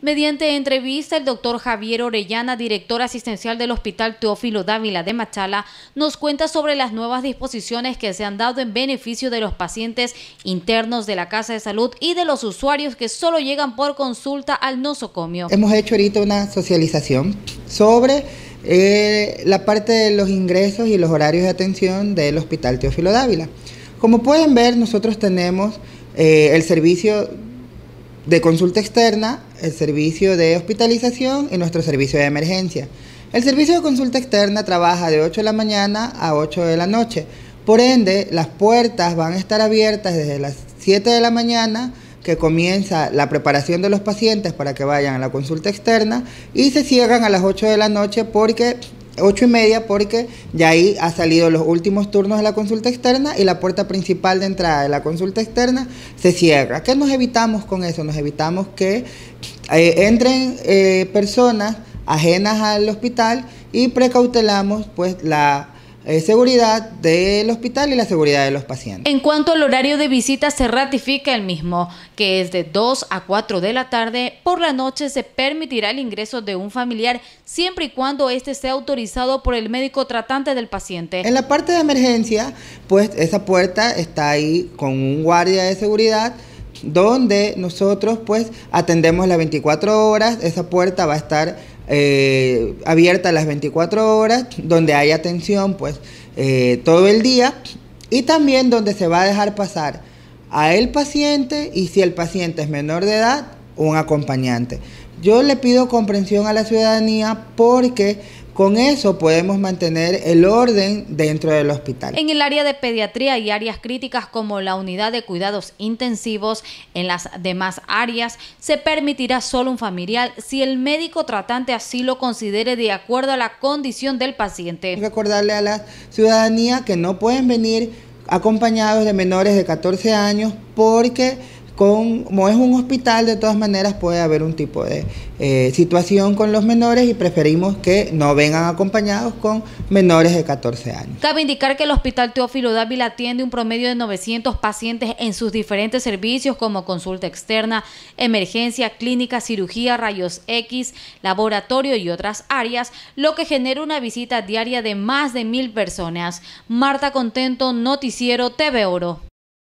Mediante entrevista, el doctor Javier Orellana, director asistencial del Hospital Teófilo Dávila de Machala, nos cuenta sobre las nuevas disposiciones que se han dado en beneficio de los pacientes internos de la Casa de Salud y de los usuarios que solo llegan por consulta al nosocomio. Hemos hecho ahorita una socialización sobre eh, la parte de los ingresos y los horarios de atención del Hospital Teófilo Dávila. Como pueden ver, nosotros tenemos eh, el servicio de consulta externa, el servicio de hospitalización y nuestro servicio de emergencia. El servicio de consulta externa trabaja de 8 de la mañana a 8 de la noche. Por ende, las puertas van a estar abiertas desde las 7 de la mañana, que comienza la preparación de los pacientes para que vayan a la consulta externa, y se cierran a las 8 de la noche porque 8 y media porque ya ahí ha salido los últimos turnos de la consulta externa y la puerta principal de entrada de la consulta externa se cierra. ¿Qué nos evitamos con eso? Nos evitamos que eh, entren eh, personas ajenas al hospital y precautelamos pues la eh, seguridad del hospital y la seguridad de los pacientes. En cuanto al horario de visita, se ratifica el mismo, que es de 2 a 4 de la tarde. Por la noche se permitirá el ingreso de un familiar siempre y cuando éste sea autorizado por el médico tratante del paciente. En la parte de emergencia, pues esa puerta está ahí con un guardia de seguridad donde nosotros pues atendemos las 24 horas, esa puerta va a estar eh, abierta las 24 horas, donde hay atención pues eh, todo el día y también donde se va a dejar pasar a el paciente y si el paciente es menor de edad, un acompañante. Yo le pido comprensión a la ciudadanía porque con eso podemos mantener el orden dentro del hospital. En el área de pediatría y áreas críticas como la unidad de cuidados intensivos, en las demás áreas se permitirá solo un familiar si el médico tratante así lo considere de acuerdo a la condición del paciente. Recordarle a la ciudadanía que no pueden venir acompañados de menores de 14 años porque como es un hospital, de todas maneras puede haber un tipo de eh, situación con los menores y preferimos que no vengan acompañados con menores de 14 años. Cabe indicar que el Hospital Teófilo Dávila atiende un promedio de 900 pacientes en sus diferentes servicios como consulta externa, emergencia, clínica, cirugía, rayos X, laboratorio y otras áreas, lo que genera una visita diaria de más de mil personas. Marta Contento, Noticiero TV Oro.